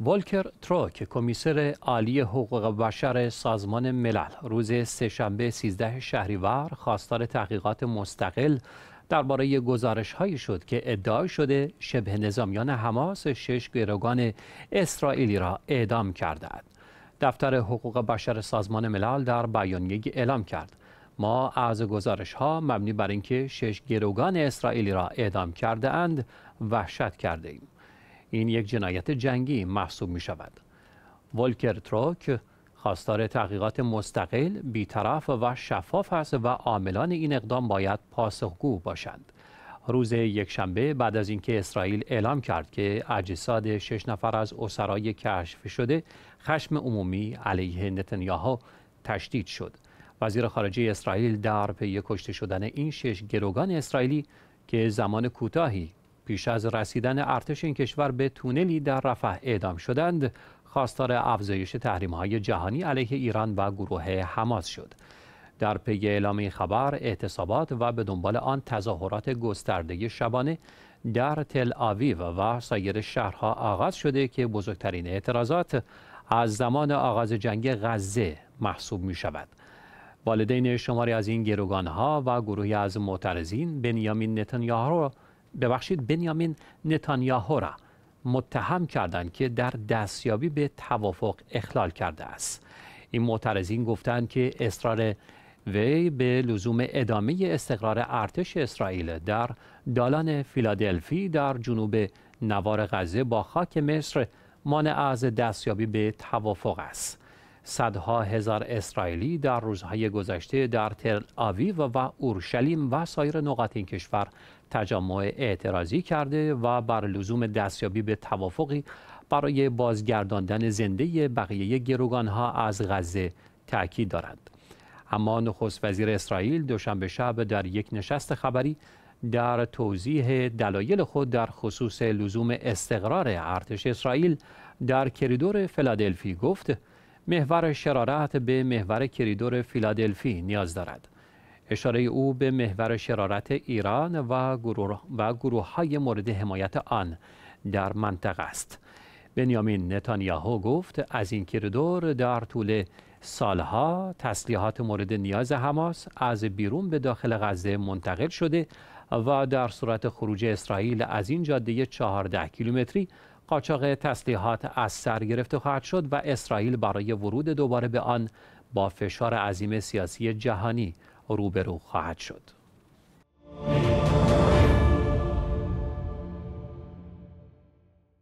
والکر تروک کمیسر عالی حقوق بشر سازمان ملل روز سهشنبه 13 شهریور خواستار تحقیقات مستقل درباره گزارش هایی شد که ادعا شده شبه نظامیان حماس شش گروگان اسرائیلی را اعدام کردند. دفتر حقوق بشر سازمان ملل در بیانیه اعلام کرد ما از گزارش ها مبنی بر اینکه شش گروگان اسرائیلی را اعدام کرده اند وحشت کرده ایم. این یک جنایت جنگی محسوب می شود. ولکر تروک خواستار تحقیقات مستقل، بیطرف و شفاف است و عاملان این اقدام باید پاسخگو باشند. روز یکشنبه بعد از اینکه اسرائیل اعلام کرد که اجساد شش نفر از اسرای کشف شده خشم عمومی علیه نتنیاهو تشدید شد وزیر خارجه اسرائیل در پی کشته شدن این شش گروگان اسرائیلی که زمان کوتاهی پیش از رسیدن ارتش این کشور به تونلی در رفح اعدام شدند خواستار افزایش های جهانی علیه ایران و گروه حماس شد در پی اعلام این خبر اعتصابات و به دنبال آن تظاهرات گسترده شبانه در تل آویو و سایر شهرها آغاز شده که بزرگترین اعتراضات از زمان آغاز جنگ غزه محسوب می شود. والدین شماری از این گروگان ها و گروهی از معترضین بنیامین نتانیاهو ببخشید بنیامین نتانیاهو را متهم کردند که در دستیابی به توافق اخلال کرده است این معترضین گفتند که اصرار وی به لزوم ادامه استقرار ارتش اسرائیل در دالان فیلادلفی در جنوب نوار غزه با خاک مصر مانع از دستیابی به توافق است صدها هزار اسرائیلی در روزهای گذشته در تل آویو و اورشلیم و سایر نقاط این کشور تجمع اعتراضی کرده و بر لزوم دستیابی به توافقی برای بازگرداندن زنده بقیه ها از غزه تاکید دارند اما نخست وزیر اسرائیل دوشنبه شب در یک نشست خبری در توضیح دلایل خود در خصوص لزوم استقرار ارتش اسرائیل در کریدور فلادلفی گفت محور شرارت به محور کریدور فیلادلفی نیاز دارد اشاره او به محور شرارت ایران و گروه, و های مورد حمایت آن در منطقه است بنیامین نتانیاهو گفت از این کریدور در طول سالها تسلیحات مورد نیاز حماس از بیرون به داخل غزه منتقل شده و در صورت خروج اسرائیل از این جاده 14 کیلومتری قاچاق تسلیحات از سر گرفته خواهد شد و اسرائیل برای ورود دوباره به آن با فشار عظیم سیاسی جهانی روبرو خواهد شد.